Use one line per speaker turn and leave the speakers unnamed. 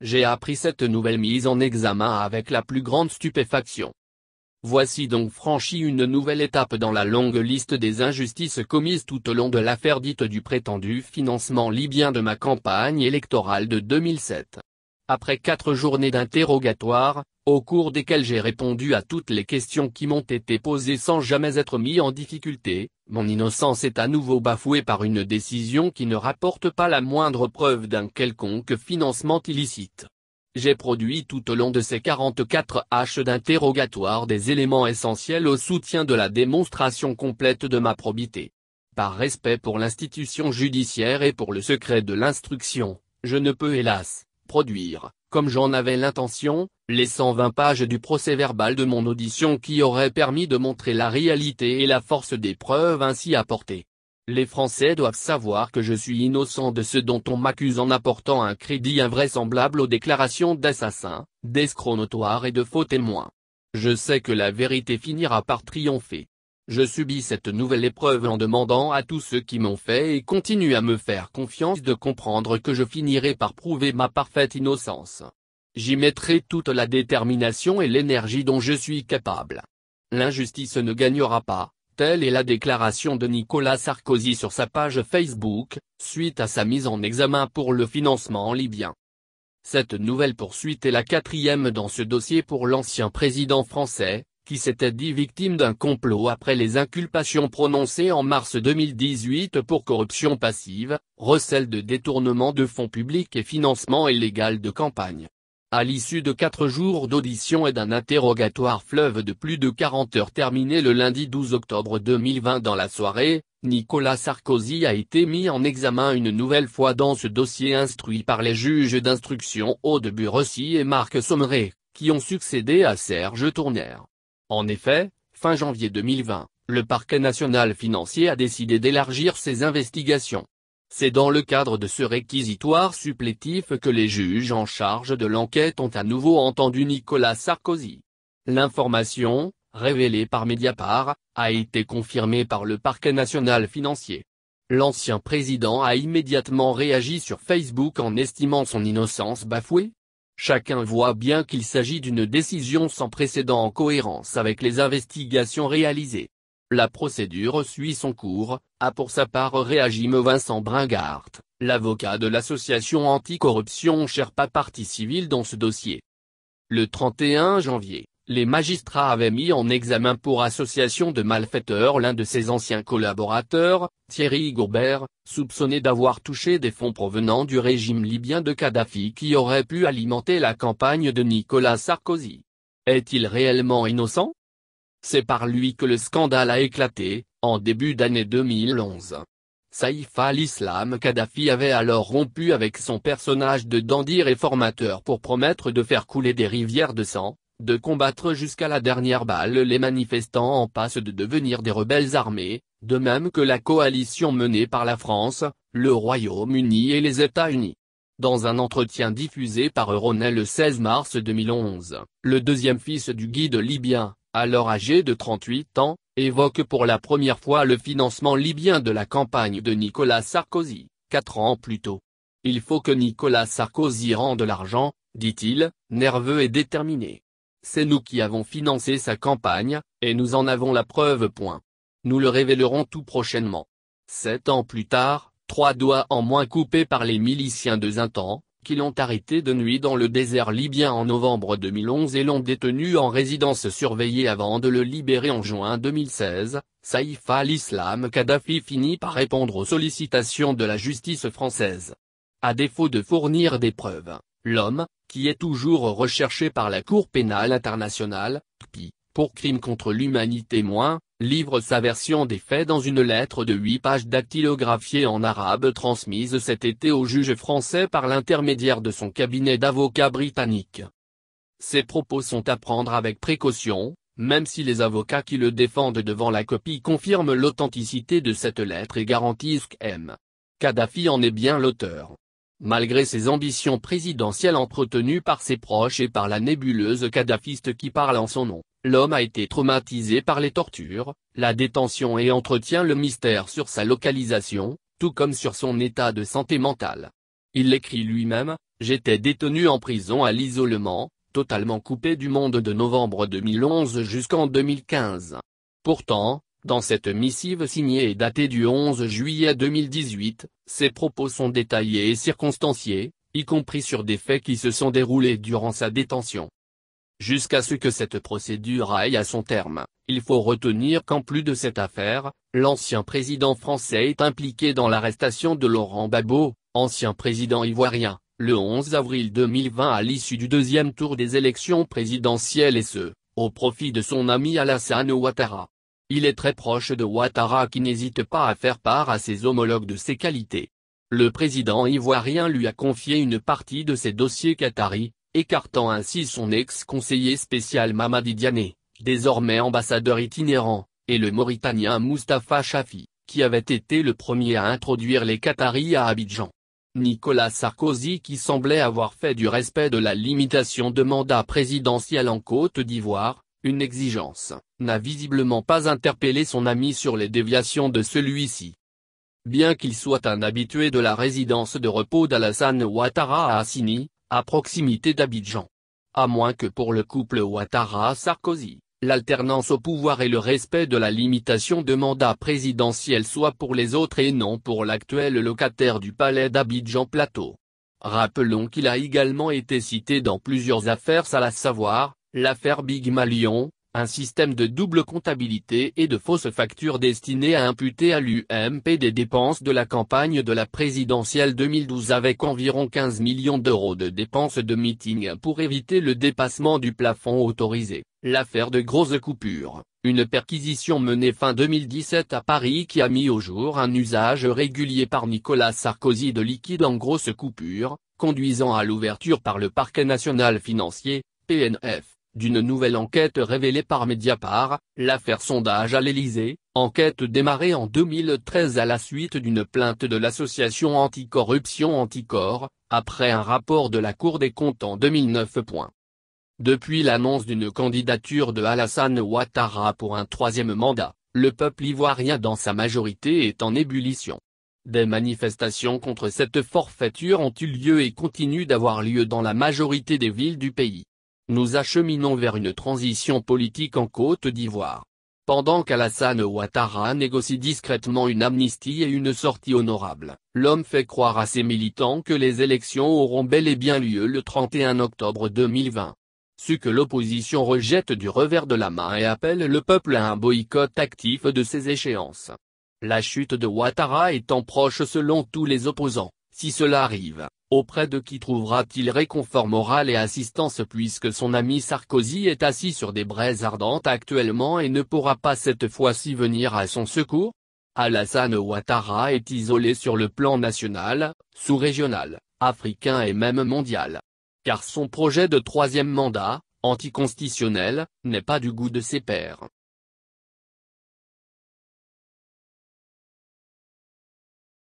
J'ai appris cette nouvelle mise en examen avec la plus grande stupéfaction. Voici donc franchi une nouvelle étape dans la longue liste des injustices commises tout au long de l'affaire dite du prétendu financement libyen de ma campagne électorale de 2007 après quatre journées d'interrogatoire, au cours desquelles j'ai répondu à toutes les questions qui m'ont été posées sans jamais être mis en difficulté, mon innocence est à nouveau bafouée par une décision qui ne rapporte pas la moindre preuve d'un quelconque financement illicite. J'ai produit tout au long de ces 44 H d'interrogatoire des éléments essentiels au soutien de la démonstration complète de ma probité. Par respect pour l'institution judiciaire et pour le secret de l'instruction, je ne peux hélas, produire, comme j'en avais l'intention, les 120 pages du procès-verbal de mon audition qui auraient permis de montrer la réalité et la force des preuves ainsi apportées. Les Français doivent savoir que je suis innocent de ce dont on m'accuse en apportant un crédit invraisemblable aux déclarations d'assassins, d'escrocs notoires et de faux témoins. Je sais que la vérité finira par triompher. Je subis cette nouvelle épreuve en demandant à tous ceux qui m'ont fait et continuent à me faire confiance de comprendre que je finirai par prouver ma parfaite innocence. J'y mettrai toute la détermination et l'énergie dont je suis capable. L'injustice ne gagnera pas, telle est la déclaration de Nicolas Sarkozy sur sa page Facebook, suite à sa mise en examen pour le financement libyen. Cette nouvelle poursuite est la quatrième dans ce dossier pour l'ancien président français, qui s'était dit victime d'un complot après les inculpations prononcées en mars 2018 pour corruption passive, recel de détournement de fonds publics et financement illégal de campagne. À l'issue de quatre jours d'audition et d'un interrogatoire fleuve de plus de 40 heures terminé le lundi 12 octobre 2020 dans la soirée, Nicolas Sarkozy a été mis en examen une nouvelle fois dans ce dossier instruit par les juges d'instruction Aude Burossi et Marc Sommeret, qui ont succédé à Serge Tournière. En effet, fin janvier 2020, le parquet national financier a décidé d'élargir ses investigations. C'est dans le cadre de ce réquisitoire supplétif que les juges en charge de l'enquête ont à nouveau entendu Nicolas Sarkozy. L'information, révélée par Mediapart, a été confirmée par le parquet national financier. L'ancien président a immédiatement réagi sur Facebook en estimant son innocence bafouée, Chacun voit bien qu'il s'agit d'une décision sans précédent en cohérence avec les investigations réalisées. La procédure suit son cours, a pour sa part réagi Vincent Bringart, l'avocat de l'association anticorruption Sherpa partie civile dans ce dossier. Le 31 janvier, les magistrats avaient mis en examen pour association de malfaiteurs l'un de ses anciens collaborateurs, Thierry Gourbert, soupçonné d'avoir touché des fonds provenant du régime libyen de Kadhafi qui aurait pu alimenter la campagne de Nicolas Sarkozy. Est-il réellement innocent C'est par lui que le scandale a éclaté, en début d'année 2011. Saïf al-Islam Kadhafi avait alors rompu avec son personnage de dandy réformateur pour promettre de faire couler des rivières de sang, de combattre jusqu'à la dernière balle les manifestants en passe de devenir des rebelles armés, de même que la coalition menée par la France, le Royaume-Uni et les États-Unis. Dans un entretien diffusé par Euronet le 16 mars 2011, le deuxième fils du guide libyen, alors âgé de 38 ans, évoque pour la première fois le financement libyen de la campagne de Nicolas Sarkozy, quatre ans plus tôt. Il faut que Nicolas Sarkozy rende l'argent, dit-il, nerveux et déterminé. C'est nous qui avons financé sa campagne, et nous en avons la preuve. Point. Nous le révélerons tout prochainement. Sept ans plus tard, trois doigts en moins coupés par les miliciens de Zintan, qui l'ont arrêté de nuit dans le désert libyen en novembre 2011 et l'ont détenu en résidence surveillée avant de le libérer en juin 2016, Saïf al-Islam Kadhafi finit par répondre aux sollicitations de la justice française. À défaut de fournir des preuves, l'homme, qui est toujours recherché par la Cour pénale internationale, CPI, pour crime contre l'humanité moins, livre sa version des faits dans une lettre de 8 pages dactylographiée en arabe transmise cet été au juge français par l'intermédiaire de son cabinet d'avocats britannique. Ces propos sont à prendre avec précaution, même si les avocats qui le défendent devant la copie confirment l'authenticité de cette lettre et garantissent qu'M. Kadhafi en est bien l'auteur. Malgré ses ambitions présidentielles entretenues par ses proches et par la nébuleuse kadhafiste qui parle en son nom, l'homme a été traumatisé par les tortures, la détention et entretient le mystère sur sa localisation, tout comme sur son état de santé mentale. Il l'écrit lui-même, J'étais détenu en prison à l'isolement, totalement coupé du monde de novembre 2011 jusqu'en 2015. Pourtant, dans cette missive signée et datée du 11 juillet 2018, ses propos sont détaillés et circonstanciés, y compris sur des faits qui se sont déroulés durant sa détention. Jusqu'à ce que cette procédure aille à son terme, il faut retenir qu'en plus de cette affaire, l'ancien président français est impliqué dans l'arrestation de Laurent Babot, ancien président ivoirien, le 11 avril 2020 à l'issue du deuxième tour des élections présidentielles et ce, au profit de son ami Alassane Ouattara. Il est très proche de Ouattara qui n'hésite pas à faire part à ses homologues de ses qualités. Le président ivoirien lui a confié une partie de ses dossiers qataris, écartant ainsi son ex-conseiller spécial Mamadi Diané, désormais ambassadeur itinérant, et le Mauritanien Mustapha Chafi, qui avait été le premier à introduire les Qataris à Abidjan. Nicolas Sarkozy qui semblait avoir fait du respect de la limitation de mandat présidentiel en Côte d'Ivoire, une exigence, n'a visiblement pas interpellé son ami sur les déviations de celui-ci. Bien qu'il soit un habitué de la résidence de repos d'Alassane Ouattara à Assini, à proximité d'Abidjan. À moins que pour le couple Ouattara-Sarkozy, l'alternance au pouvoir et le respect de la limitation de mandat présidentiel soient pour les autres et non pour l'actuel locataire du palais d'Abidjan Plateau. Rappelons qu'il a également été cité dans plusieurs affaires à la savoir, L'affaire Big Malion, un système de double comptabilité et de fausses factures destinées à imputer à l'UMP des dépenses de la campagne de la présidentielle 2012 avec environ 15 millions d'euros de dépenses de meeting pour éviter le dépassement du plafond autorisé. L'affaire de grosses coupures, une perquisition menée fin 2017 à Paris qui a mis au jour un usage régulier par Nicolas Sarkozy de liquide en grosses coupures, conduisant à l'ouverture par le parquet national financier, PNF d'une nouvelle enquête révélée par Mediapart, l'affaire sondage à l'Elysée, enquête démarrée en 2013 à la suite d'une plainte de l'association anticorruption anticorps après un rapport de la Cour des comptes en 2009. Depuis l'annonce d'une candidature de Alassane Ouattara pour un troisième mandat, le peuple ivoirien dans sa majorité est en ébullition. Des manifestations contre cette forfaiture ont eu lieu et continuent d'avoir lieu dans la majorité des villes du pays. Nous acheminons vers une transition politique en Côte d'Ivoire. Pendant qu'Alassane Ouattara négocie discrètement une amnistie et une sortie honorable, l'homme fait croire à ses militants que les élections auront bel et bien lieu le 31 octobre 2020. Ce que l'opposition rejette du revers de la main et appelle le peuple à un boycott actif de ces échéances. La chute de Ouattara étant proche selon tous les opposants, si cela arrive, Auprès de qui trouvera-t-il réconfort moral et assistance puisque son ami Sarkozy est assis sur des braises ardentes actuellement et ne pourra pas cette fois-ci venir à son secours Alassane Ouattara est isolé sur le plan national, sous-régional, africain et même mondial. Car son projet de troisième mandat, anticonstitutionnel, n'est pas du goût de ses pairs.